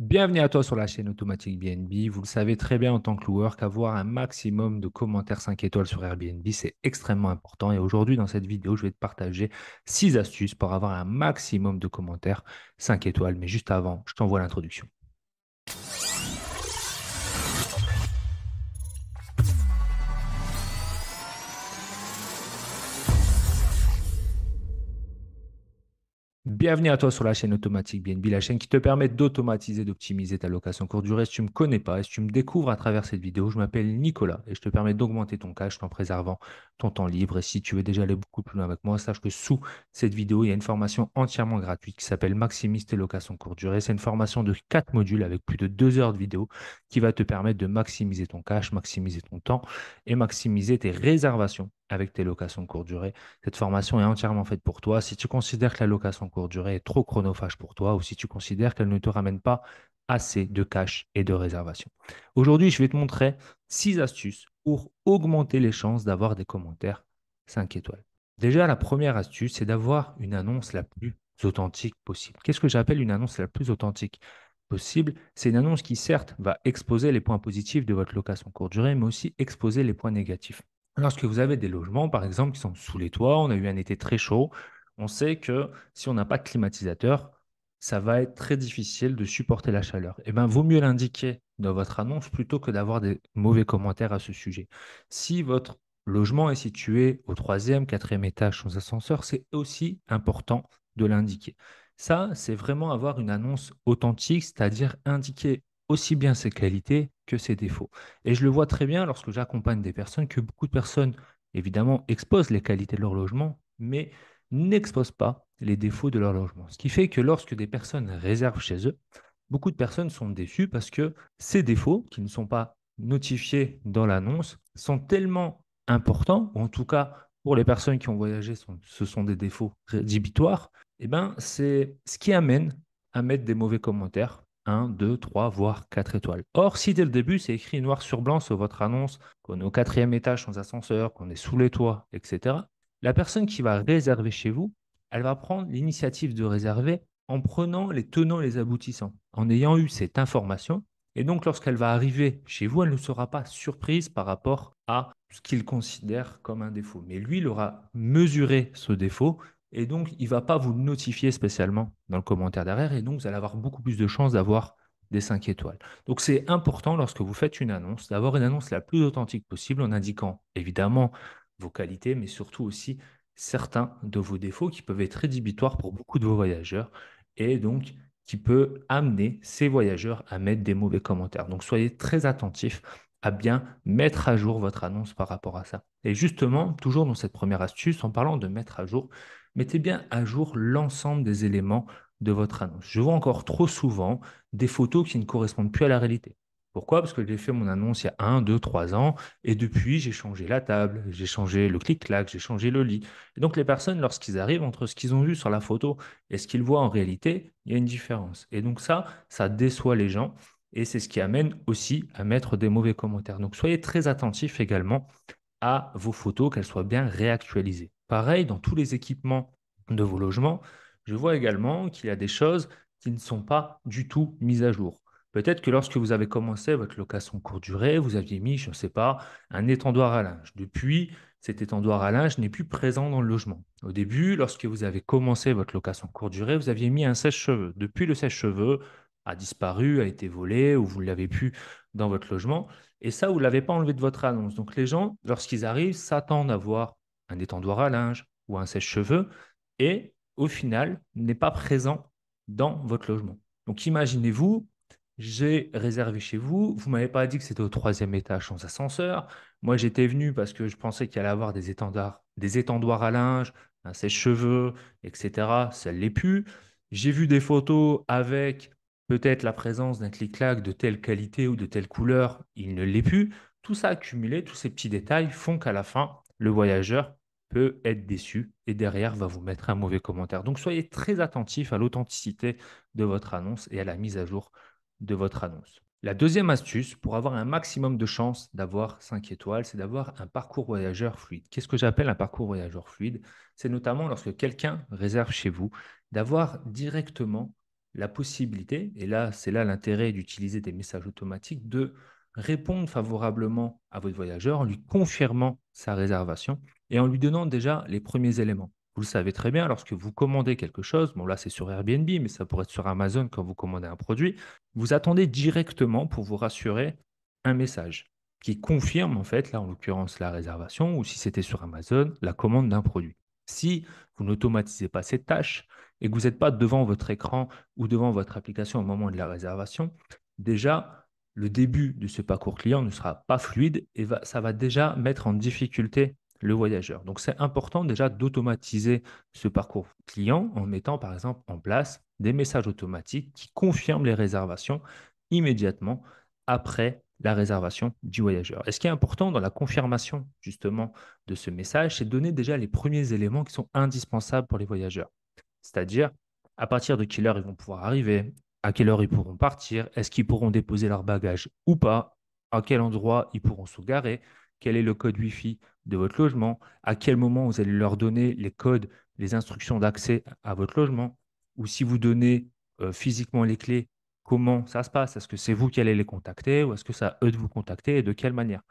Bienvenue à toi sur la chaîne Automatique BNB. Vous le savez très bien en tant que loueur qu'avoir un maximum de commentaires 5 étoiles sur Airbnb, c'est extrêmement important. Et aujourd'hui, dans cette vidéo, je vais te partager 6 astuces pour avoir un maximum de commentaires 5 étoiles. Mais juste avant, je t'envoie l'introduction. Bienvenue à toi sur la chaîne Automatique BNB, la chaîne qui te permet d'automatiser, d'optimiser ta location courte durée. Si tu ne me connais pas et si tu me découvres à travers cette vidéo, je m'appelle Nicolas et je te permets d'augmenter ton cash en préservant ton temps libre. Et si tu veux déjà aller beaucoup plus loin avec moi, sache que sous cette vidéo, il y a une formation entièrement gratuite qui s'appelle Maximise tes locations courte durée. C'est une formation de quatre modules avec plus de deux heures de vidéo qui va te permettre de maximiser ton cash, maximiser ton temps et maximiser tes réservations avec tes locations court durée. Cette formation est entièrement faite pour toi. Si tu considères que la location courte durée est trop chronophage pour toi ou si tu considères qu'elle ne te ramène pas assez de cash et de réservation. Aujourd'hui, je vais te montrer 6 astuces pour augmenter les chances d'avoir des commentaires 5 étoiles. Déjà, la première astuce, c'est d'avoir une annonce la plus authentique possible. Qu'est-ce que j'appelle une annonce la plus authentique possible C'est une annonce qui, certes, va exposer les points positifs de votre location courte durée, mais aussi exposer les points négatifs. Lorsque vous avez des logements, par exemple, qui sont sous les toits, on a eu un été très chaud, on sait que si on n'a pas de climatisateur, ça va être très difficile de supporter la chaleur. Eh bien, vaut mieux l'indiquer dans votre annonce plutôt que d'avoir des mauvais commentaires à ce sujet. Si votre logement est situé au troisième, quatrième étage sans ascenseur, c'est aussi important de l'indiquer. Ça, c'est vraiment avoir une annonce authentique, c'est-à-dire indiquer aussi bien ses qualités que ses défauts. Et je le vois très bien lorsque j'accompagne des personnes, que beaucoup de personnes, évidemment, exposent les qualités de leur logement, mais n'exposent pas les défauts de leur logement. Ce qui fait que lorsque des personnes réservent chez eux, beaucoup de personnes sont déçues parce que ces défauts, qui ne sont pas notifiés dans l'annonce, sont tellement importants, ou en tout cas pour les personnes qui ont voyagé, ce sont des défauts rédhibitoires, et eh ben, c'est ce qui amène à mettre des mauvais commentaires 1, 2, 3, voire 4 étoiles. Or, si dès le début, c'est écrit noir sur blanc sur votre annonce qu'on est au quatrième étage sans ascenseur, qu'on est sous les toits, etc., la personne qui va réserver chez vous, elle va prendre l'initiative de réserver en prenant les tenants et les aboutissants, en ayant eu cette information. Et donc, lorsqu'elle va arriver chez vous, elle ne sera pas surprise par rapport à ce qu'il considère comme un défaut. Mais lui, il aura mesuré ce défaut et donc, il ne va pas vous notifier spécialement dans le commentaire derrière. Et donc, vous allez avoir beaucoup plus de chances d'avoir des 5 étoiles. Donc, c'est important lorsque vous faites une annonce d'avoir une annonce la plus authentique possible en indiquant évidemment vos qualités, mais surtout aussi certains de vos défauts qui peuvent être rédhibitoires pour beaucoup de vos voyageurs et donc qui peut amener ces voyageurs à mettre des mauvais commentaires. Donc, soyez très attentifs à bien mettre à jour votre annonce par rapport à ça. Et justement, toujours dans cette première astuce, en parlant de mettre à jour, mettez bien à jour l'ensemble des éléments de votre annonce. Je vois encore trop souvent des photos qui ne correspondent plus à la réalité. Pourquoi Parce que j'ai fait mon annonce il y a 1, 2, 3 ans, et depuis, j'ai changé la table, j'ai changé le clic-clac, j'ai changé le lit. Et donc, les personnes, lorsqu'ils arrivent, entre ce qu'ils ont vu sur la photo et ce qu'ils voient en réalité, il y a une différence. Et donc, ça, ça déçoit les gens, et c'est ce qui amène aussi à mettre des mauvais commentaires. Donc, soyez très attentifs également à vos photos, qu'elles soient bien réactualisées. Pareil, dans tous les équipements de vos logements, je vois également qu'il y a des choses qui ne sont pas du tout mises à jour. Peut-être que lorsque vous avez commencé votre location courte durée, vous aviez mis, je ne sais pas, un étendoir à linge. Depuis, cet étendoir à linge n'est plus présent dans le logement. Au début, lorsque vous avez commencé votre location courte durée, vous aviez mis un sèche-cheveux. Depuis, le sèche-cheveux a disparu, a été volé ou vous ne l'avez plus dans votre logement. Et ça, vous ne l'avez pas enlevé de votre annonce. Donc les gens, lorsqu'ils arrivent, s'attendent à voir un étendoir à linge ou un sèche-cheveux, et au final, n'est pas présent dans votre logement. Donc imaginez-vous, j'ai réservé chez vous, vous m'avez pas dit que c'était au troisième étage sans ascenseur, moi j'étais venu parce que je pensais qu'il allait avoir des étendards, des étendoirs à linge, un sèche-cheveux, etc. Ça ne l'est plus. J'ai vu des photos avec peut-être la présence d'un clic-clac de telle qualité ou de telle couleur, il ne l'est plus. Tout ça accumulé, tous ces petits détails font qu'à la fin, le voyageur peut être déçu et derrière va vous mettre un mauvais commentaire. Donc soyez très attentif à l'authenticité de votre annonce et à la mise à jour de votre annonce. La deuxième astuce pour avoir un maximum de chances d'avoir 5 étoiles, c'est d'avoir un parcours voyageur fluide. Qu'est-ce que j'appelle un parcours voyageur fluide C'est notamment lorsque quelqu'un réserve chez vous, d'avoir directement la possibilité, et là c'est là l'intérêt d'utiliser des messages automatiques, de répondre favorablement à votre voyageur en lui confirmant sa réservation et en lui donnant déjà les premiers éléments. Vous le savez très bien, lorsque vous commandez quelque chose, bon là c'est sur Airbnb, mais ça pourrait être sur Amazon quand vous commandez un produit, vous attendez directement pour vous rassurer un message qui confirme en fait, là en l'occurrence la réservation, ou si c'était sur Amazon, la commande d'un produit. Si vous n'automatisez pas cette tâche et que vous n'êtes pas devant votre écran ou devant votre application au moment de la réservation, déjà le début de ce parcours client ne sera pas fluide et ça va déjà mettre en difficulté le voyageur. Donc c'est important déjà d'automatiser ce parcours client en mettant par exemple en place des messages automatiques qui confirment les réservations immédiatement après la réservation du voyageur. Et ce qui est important dans la confirmation justement de ce message, c'est de donner déjà les premiers éléments qui sont indispensables pour les voyageurs. C'est-à-dire à partir de quelle heure ils vont pouvoir arriver, à quelle heure ils pourront partir, est-ce qu'ils pourront déposer leur bagage ou pas, à quel endroit ils pourront se garer, quel est le code Wi-Fi de votre logement, à quel moment vous allez leur donner les codes, les instructions d'accès à votre logement, ou si vous donnez euh, physiquement les clés, comment ça se passe Est-ce que c'est vous qui allez les contacter ou est-ce que c'est eux de vous contacter et de quelle manière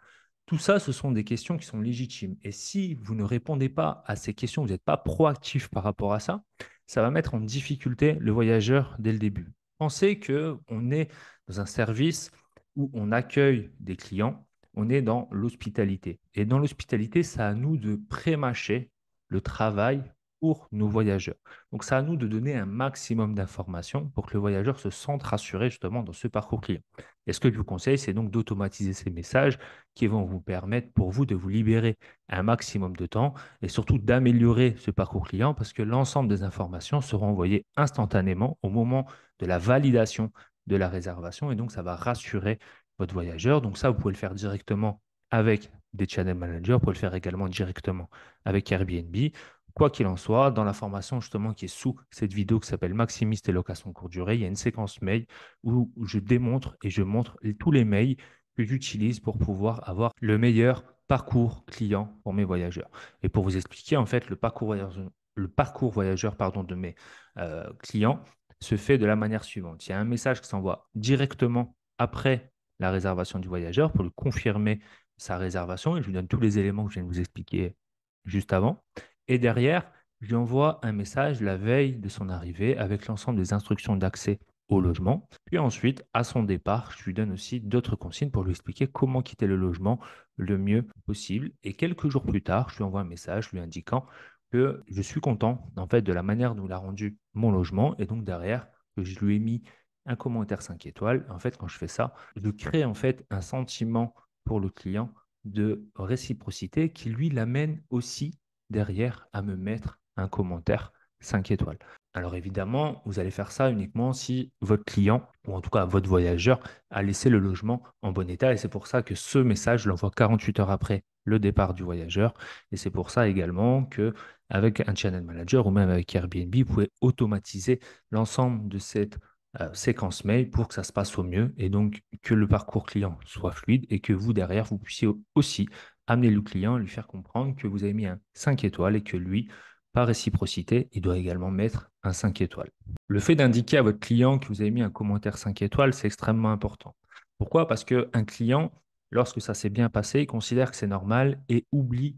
Tout ça, ce sont des questions qui sont légitimes. Et si vous ne répondez pas à ces questions, vous n'êtes pas proactif par rapport à ça, ça va mettre en difficulté le voyageur dès le début. Pensez qu'on est dans un service où on accueille des clients on est dans l'hospitalité. Et dans l'hospitalité, c'est à nous de prémâcher le travail pour nos voyageurs. Donc, c'est à nous de donner un maximum d'informations pour que le voyageur se sente rassuré justement dans ce parcours client. Et ce que je vous conseille, c'est donc d'automatiser ces messages qui vont vous permettre pour vous de vous libérer un maximum de temps et surtout d'améliorer ce parcours client parce que l'ensemble des informations seront envoyées instantanément au moment de la validation de la réservation et donc ça va rassurer votre voyageur. Donc ça, vous pouvez le faire directement avec des channel managers, vous pouvez le faire également directement avec Airbnb. Quoi qu'il en soit, dans la formation justement qui est sous cette vidéo qui s'appelle Maximiste et location courte durée, il y a une séquence mail où je démontre et je montre tous les mails que j'utilise pour pouvoir avoir le meilleur parcours client pour mes voyageurs. Et pour vous expliquer, en fait, le parcours voyageur, le parcours voyageur pardon, de mes euh, clients se fait de la manière suivante. Il y a un message qui s'envoie directement après la réservation du voyageur pour lui confirmer sa réservation et je lui donne tous les éléments que je viens de vous expliquer juste avant. Et derrière, je lui envoie un message la veille de son arrivée avec l'ensemble des instructions d'accès au logement. Puis ensuite, à son départ, je lui donne aussi d'autres consignes pour lui expliquer comment quitter le logement le mieux possible. Et quelques jours plus tard, je lui envoie un message lui indiquant que je suis content en fait de la manière dont il a rendu mon logement et donc derrière que je lui ai mis un commentaire 5 étoiles. En fait, quand je fais ça, je crée en fait un sentiment pour le client de réciprocité qui lui l'amène aussi derrière à me mettre un commentaire 5 étoiles. Alors évidemment, vous allez faire ça uniquement si votre client, ou en tout cas votre voyageur, a laissé le logement en bon état. Et c'est pour ça que ce message, l'envoie 48 heures après le départ du voyageur. Et c'est pour ça également que avec un channel manager ou même avec Airbnb, vous pouvez automatiser l'ensemble de cette euh, séquence mail pour que ça se passe au mieux et donc que le parcours client soit fluide et que vous derrière, vous puissiez aussi amener le client, lui faire comprendre que vous avez mis un 5 étoiles et que lui, par réciprocité, il doit également mettre un 5 étoiles. Le fait d'indiquer à votre client que vous avez mis un commentaire 5 étoiles, c'est extrêmement important. Pourquoi Parce qu'un client, lorsque ça s'est bien passé, il considère que c'est normal et oublie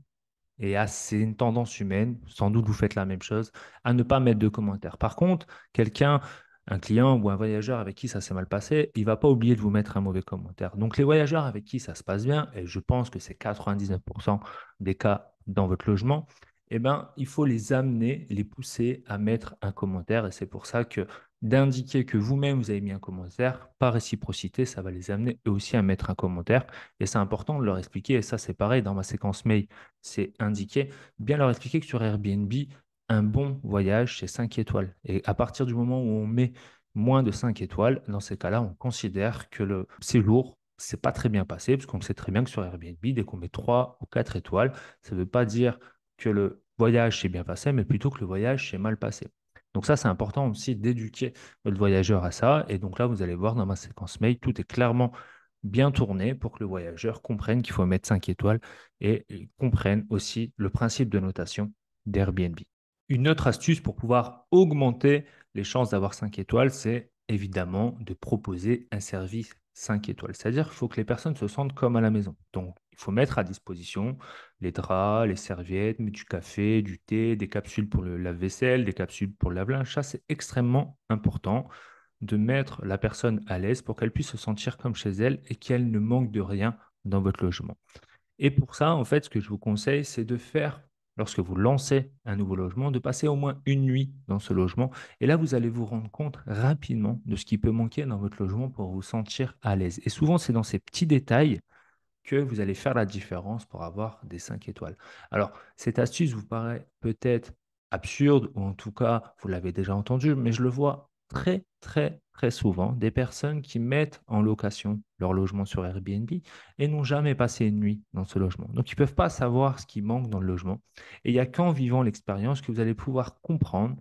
et c'est une tendance humaine, sans doute vous faites la même chose, à ne pas mettre de commentaires. Par contre, quelqu'un un client ou un voyageur avec qui ça s'est mal passé, il ne va pas oublier de vous mettre un mauvais commentaire. Donc les voyageurs avec qui ça se passe bien, et je pense que c'est 99% des cas dans votre logement, eh ben, il faut les amener, les pousser à mettre un commentaire. Et c'est pour ça que d'indiquer que vous-même vous avez mis un commentaire, par réciprocité, ça va les amener eux aussi à mettre un commentaire. Et c'est important de leur expliquer, et ça c'est pareil dans ma séquence mail, c'est indiqué, bien leur expliquer que sur Airbnb, un bon voyage, c'est 5 étoiles. Et à partir du moment où on met moins de 5 étoiles, dans ces cas-là, on considère que le lourd c'est pas très bien passé, puisqu'on sait très bien que sur Airbnb, dès qu'on met 3 ou 4 étoiles, ça ne veut pas dire que le voyage s'est bien passé, mais plutôt que le voyage s'est mal passé. Donc ça, c'est important aussi d'éduquer le voyageur à ça. Et donc là, vous allez voir dans ma séquence mail, tout est clairement bien tourné pour que le voyageur comprenne qu'il faut mettre 5 étoiles et comprenne aussi le principe de notation d'Airbnb. Une autre astuce pour pouvoir augmenter les chances d'avoir 5 étoiles, c'est évidemment de proposer un service 5 étoiles. C'est-à-dire qu'il faut que les personnes se sentent comme à la maison. Donc, il faut mettre à disposition les draps, les serviettes, du café, du thé, des capsules pour le lave-vaisselle, des capsules pour le lave-linge. Ça, c'est extrêmement important de mettre la personne à l'aise pour qu'elle puisse se sentir comme chez elle et qu'elle ne manque de rien dans votre logement. Et pour ça, en fait, ce que je vous conseille, c'est de faire lorsque vous lancez un nouveau logement, de passer au moins une nuit dans ce logement. Et là, vous allez vous rendre compte rapidement de ce qui peut manquer dans votre logement pour vous sentir à l'aise. Et souvent, c'est dans ces petits détails que vous allez faire la différence pour avoir des 5 étoiles. Alors, cette astuce vous paraît peut-être absurde, ou en tout cas, vous l'avez déjà entendu, mais je le vois très, très, très souvent des personnes qui mettent en location leur logement sur Airbnb et n'ont jamais passé une nuit dans ce logement. Donc, ils ne peuvent pas savoir ce qui manque dans le logement. Et il n'y a qu'en vivant l'expérience que vous allez pouvoir comprendre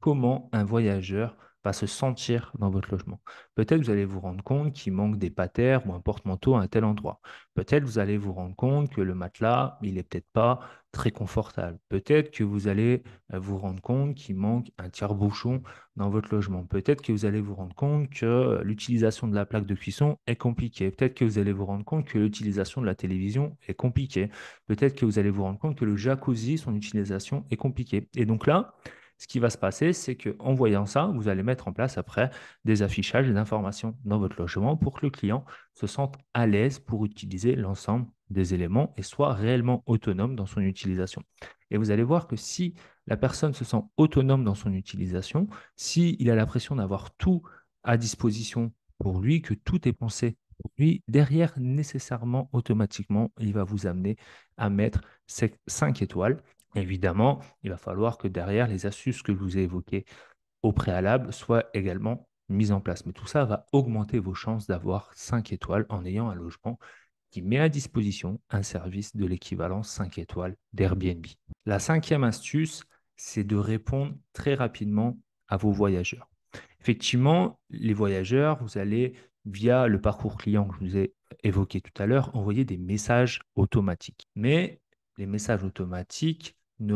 comment un voyageur va se sentir dans votre logement. Peut-être que vous allez vous rendre compte qu'il manque des patères ou un porte-manteau à un tel endroit. Peut-être vous allez vous rendre compte que le matelas, il n'est peut-être pas très confortable. Peut-être que vous allez euh, vous rendre compte qu'il manque un tiers bouchon dans votre logement. Peut-être que vous allez vous rendre compte que euh, l'utilisation de la plaque de cuisson est compliquée. Peut-être que vous allez vous rendre compte que l'utilisation de la télévision est compliquée. Peut-être que vous allez vous rendre compte que le jacuzzi, son utilisation est compliquée. Et donc là, ce qui va se passer, c'est qu'en voyant ça, vous allez mettre en place après des affichages d'informations des informations dans votre logement pour que le client se sente à l'aise pour utiliser l'ensemble des éléments et soit réellement autonome dans son utilisation. Et vous allez voir que si la personne se sent autonome dans son utilisation, s'il il a l'impression d'avoir tout à disposition pour lui, que tout est pensé pour lui, derrière, nécessairement, automatiquement, il va vous amener à mettre ces 5 étoiles. Évidemment, il va falloir que derrière, les astuces que je vous ai évoquées au préalable soient également mises en place. Mais tout ça va augmenter vos chances d'avoir 5 étoiles en ayant un logement qui met à disposition un service de l'équivalent 5 étoiles d'Airbnb. La cinquième astuce, c'est de répondre très rapidement à vos voyageurs. Effectivement, les voyageurs, vous allez, via le parcours client que je vous ai évoqué tout à l'heure, envoyer des messages automatiques. Mais les messages automatiques ne,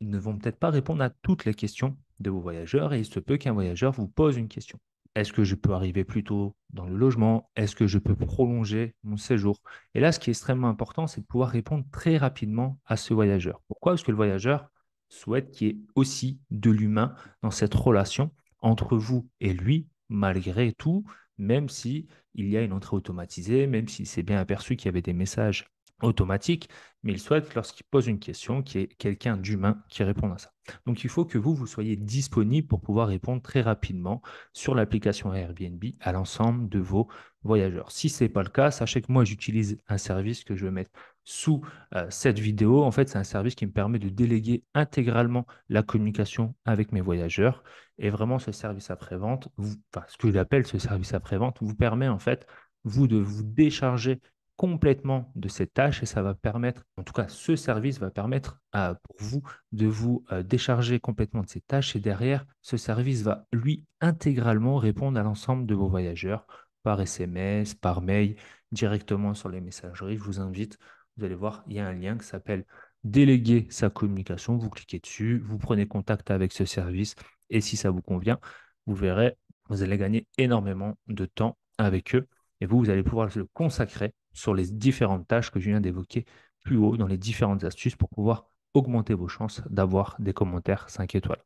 ne vont peut-être pas répondre à toutes les questions de vos voyageurs et il se peut qu'un voyageur vous pose une question. Est-ce que je peux arriver plus tôt dans le logement Est-ce que je peux prolonger mon séjour Et là, ce qui est extrêmement important, c'est de pouvoir répondre très rapidement à ce voyageur. Pourquoi Parce que le voyageur souhaite qu'il y ait aussi de l'humain dans cette relation entre vous et lui, malgré tout, même si il y a une entrée automatisée, même s'il s'est bien aperçu qu'il y avait des messages automatique, mais il souhaite, lorsqu'il pose une question, qu'il y ait quelqu'un d'humain qui réponde à ça. Donc il faut que vous, vous soyez disponible pour pouvoir répondre très rapidement sur l'application Airbnb à l'ensemble de vos voyageurs. Si ce n'est pas le cas, sachez que moi, j'utilise un service que je vais mettre sous euh, cette vidéo. En fait, c'est un service qui me permet de déléguer intégralement la communication avec mes voyageurs. Et vraiment, ce service après-vente, enfin, ce que j'appelle ce service après-vente, vous permet en fait vous de vous décharger complètement de ces tâches et ça va permettre, en tout cas ce service va permettre à, pour vous de vous euh, décharger complètement de ces tâches et derrière, ce service va lui intégralement répondre à l'ensemble de vos voyageurs par SMS, par mail, directement sur les messageries. Je vous invite, vous allez voir, il y a un lien qui s'appelle déléguer sa communication. Vous cliquez dessus, vous prenez contact avec ce service et si ça vous convient, vous verrez, vous allez gagner énormément de temps avec eux et vous, vous allez pouvoir le consacrer sur les différentes tâches que je viens d'évoquer plus haut dans les différentes astuces pour pouvoir augmenter vos chances d'avoir des commentaires 5 étoiles.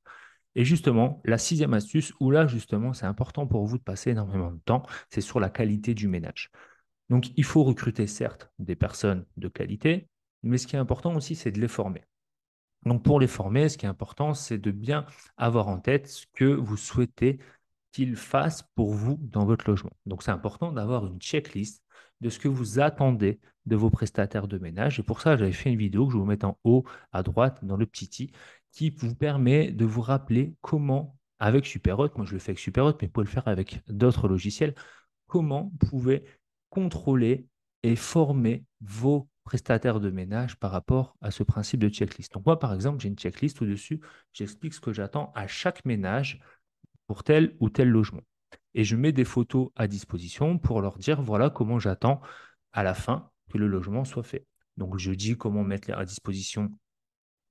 Et justement, la sixième astuce, où là justement c'est important pour vous de passer énormément de temps, c'est sur la qualité du ménage. Donc il faut recruter certes des personnes de qualité, mais ce qui est important aussi c'est de les former. Donc pour les former, ce qui est important c'est de bien avoir en tête ce que vous souhaitez qu'ils fassent pour vous dans votre logement. Donc c'est important d'avoir une checklist de ce que vous attendez de vos prestataires de ménage. Et pour ça, j'avais fait une vidéo que je vous mettre en haut à droite dans le petit i qui vous permet de vous rappeler comment, avec SuperHot, moi je le fais avec SuperHot, mais vous pouvez le faire avec d'autres logiciels, comment vous pouvez contrôler et former vos prestataires de ménage par rapport à ce principe de checklist. Donc moi, par exemple, j'ai une checklist au dessus, j'explique ce que j'attends à chaque ménage pour tel ou tel logement et je mets des photos à disposition pour leur dire voilà comment j'attends à la fin que le logement soit fait. Donc je dis comment mettre à disposition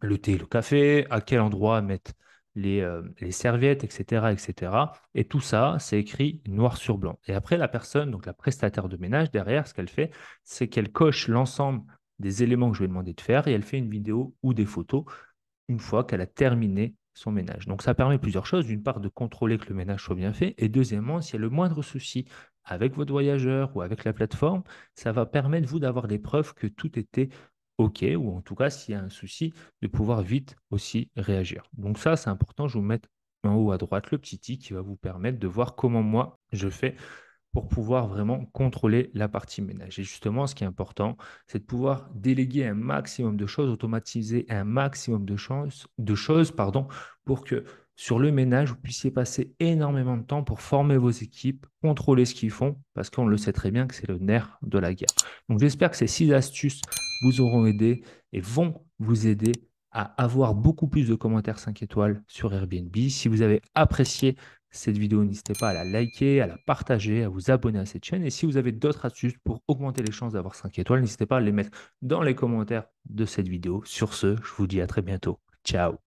le thé, et le café, à quel endroit mettre les, euh, serviettes, etc., etc. Et tout ça, c'est écrit noir sur blanc. Et après, la personne, donc la prestataire de ménage, derrière, ce qu'elle fait, c'est qu'elle coche l'ensemble des éléments que je lui ai demandé de faire et elle fait une vidéo ou des photos une fois qu'elle a terminé son ménage. Donc ça permet plusieurs choses. D'une part, de contrôler que le ménage soit bien fait. Et deuxièmement, s'il y a le moindre souci avec votre voyageur ou avec la plateforme, ça va permettre vous d'avoir des preuves que tout était OK, ou en tout cas, s'il y a un souci, de pouvoir vite aussi réagir. Donc ça, c'est important. Je vous mets en haut à droite le petit i qui va vous permettre de voir comment moi je fais pour pouvoir vraiment contrôler la partie ménage. Et justement, ce qui est important, c'est de pouvoir déléguer un maximum de choses, automatiser un maximum de, choses, de choses pardon, pour que sur le ménage, vous puissiez passer énormément de temps pour former vos équipes, contrôler ce qu'ils font, parce qu'on le sait très bien que c'est le nerf de la guerre. Donc j'espère que ces six astuces vous auront aidé et vont vous aider à avoir beaucoup plus de commentaires 5 étoiles sur Airbnb. Si vous avez apprécié cette vidéo, n'hésitez pas à la liker, à la partager, à vous abonner à cette chaîne. Et si vous avez d'autres astuces pour augmenter les chances d'avoir 5 étoiles, n'hésitez pas à les mettre dans les commentaires de cette vidéo. Sur ce, je vous dis à très bientôt. Ciao